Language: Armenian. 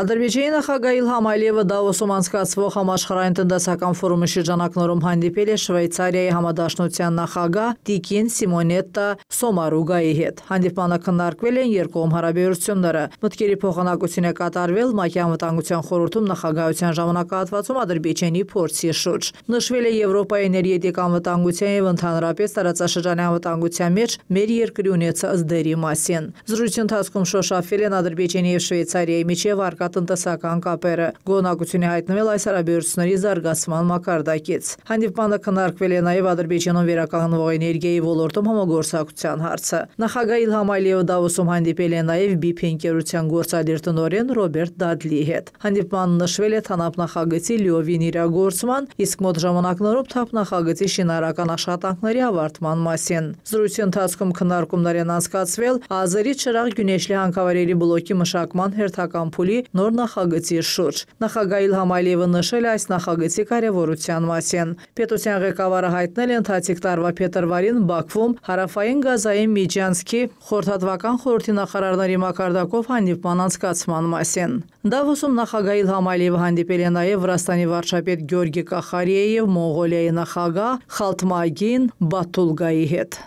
Ադրբեջանի նախագահ Իլհամ Ալիևը Դավոսում անցկացվող համաշխարհային տնտեսական ֆորումի շրջանակներում հանդիպել է Շվեյցարիայի համադաշնության նախագահ Տիկին Սիմոնետտա Սոմարուգայի հետ։ Հանդիպանը քննարկվել են երկկողմ հարաբերությունները։ Մտքերի փոխանակություն է կատարվել ՄԱԿ-ի անվտանգության խորհրդում նախագահության ժամանակահատվածում Ադրբեջանի փորձի շուրջ։ Նշվել է Եվրոպայի էներգետիկ անվտանգության եւ ընդհանրապես տարածաշրջանի անվտանգության մեջ մեր երկրի ունեցած դերի մասին։ Զրույցի ընթացքում շոշափվել են Ադրբեջանի եւ Շվեյցարիայի միջև արկա տնտեսական կապերը։ Գոհնակություն է հայտնվել այս հարաբերությունների զարգացման մակարդակից։ Հանդիպմանը քննարկվել է նաև Ադրբեջանում վերականգնվող էներգիայի ոլորտում համագործակցության հարցը։ Նախագահ Իլհամ Ալիևը Դավոսում հանդիպել է նաև BP ընկերության գործադիր տնօրեն Ռոբերտ Դադլի հետ։ Հանդիպման նշվել է թանապնախագծի լիովին իրագործման, իսկ մոտ ժամանակներով թափնախագծի շինարական աշխատանքների ավարտման մասին։ Զրույցի ընթացքում քննարկումներ են անցկացվել Ազերի Չրաղ Գյունեշլի հանքավայրերի բլոկի մշակման հերթական փուլի նոր նախագծի շուրջ։ Նախագահ Իլհամ Ալիևը նշել է այս նախագծի կարևորության մասին։ Պետության ղեկավարը հայտնել է ընթացիկ տարվա փետրվարին Բաքվում հարավային գազային միջանցքի խորհրդատվական խորհրդի նախարարների մակարդակով հանդիպման անցկացման մասին։ Դավոսում նախագահ Իլհամ Ալիևը հանդիպել է նաև Վրաստանի վարչապետ Գյորգի Կախարիեի եւ Մոնղոլիայի նախագահ Խալտմագին Բաթուլգայի հետ։